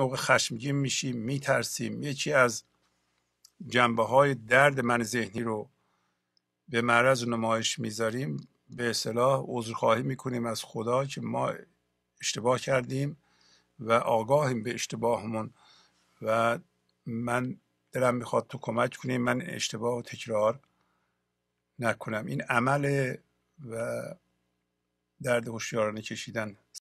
موقع خشمگین میشیم میترسیم یکی از جنبه های درد من ذهنی رو به معرض نمایش میذاریم به اصطلاح عذرخواهی میکنیم از خدا که ما اشتباه کردیم و آگاهیم به اشتباهمون و من دلم میخواد تو کمک کنیم من اشتباه و تکرار نکنم این عمل و درد هوشیارانه کشیدن